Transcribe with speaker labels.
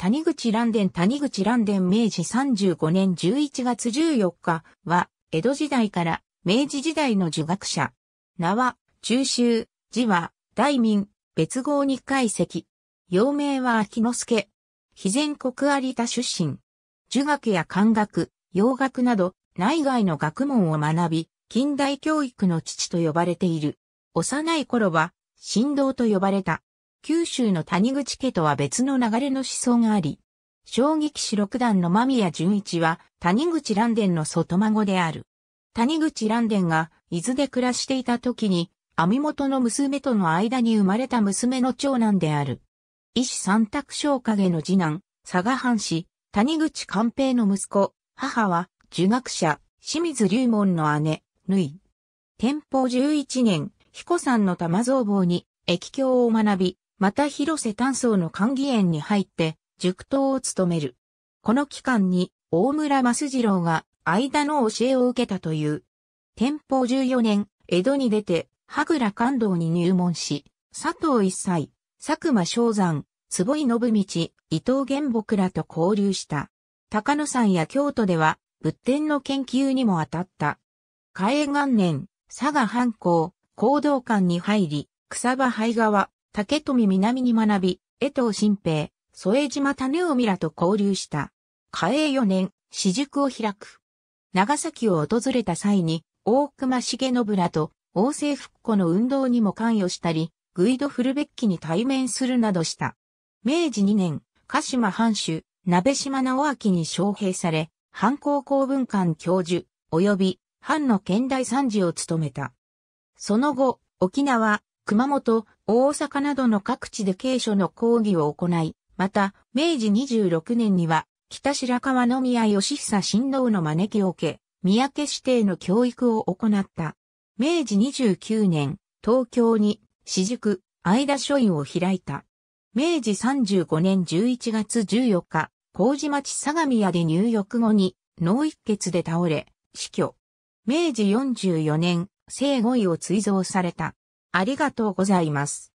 Speaker 1: 谷口蘭伝谷口蘭伝明治35年11月14日は、江戸時代から明治時代の儒学者。名は、中秋、字は、大民、別号に解析。幼名は秋之助。非全国有田出身。儒学や漢学、洋学など、内外の学問を学び、近代教育の父と呼ばれている。幼い頃は、神道と呼ばれた。九州の谷口家とは別の流れの思想があり、将棋棋士六段の間宮淳一は谷口蘭殿の外孫である。谷口蘭殿が伊豆で暮らしていた時に、網元の娘との間に生まれた娘の長男である。医師三択小影の次男、佐賀藩士、谷口寛平の息子、母は、儒学者、清水龍門の姉、縫い。天保十一年、彦さんの玉造房に、液経を学び、また広瀬炭層の管理園に入って、塾頭を務める。この期間に、大村益次郎が、間の教えを受けたという。天保14年、江戸に出て、羽倉官道に入門し、佐藤一斎、佐久間象山、坪井信道、伊藤玄牧らと交流した。高野山や京都では、仏典の研究にも当たった。嘉永元年、佐賀藩校行動館に入り、草場灰川、竹富南に学び、江藤新平、添島種海らと交流した。嘉永4年、私塾を開く。長崎を訪れた際に、大隈重信らと、王政復古の運動にも関与したり、グイド・フルベッキに対面するなどした。明治2年、鹿島藩主、鍋島直明に招聘され、藩校公文館教授、及び、藩の県大参事を務めた。その後、沖縄、熊本、大阪などの各地で軽書の講義を行い、また、明治26年には、北白川宮義久新郎の招きを受け、三宅指定の教育を行った。明治29年、東京に、私塾、相田書院を開いた。明治35年11月14日、麹町相模屋で入浴後に、脳一血で倒れ、死去。明治44年、生後位を追贈された。ありがとうございます。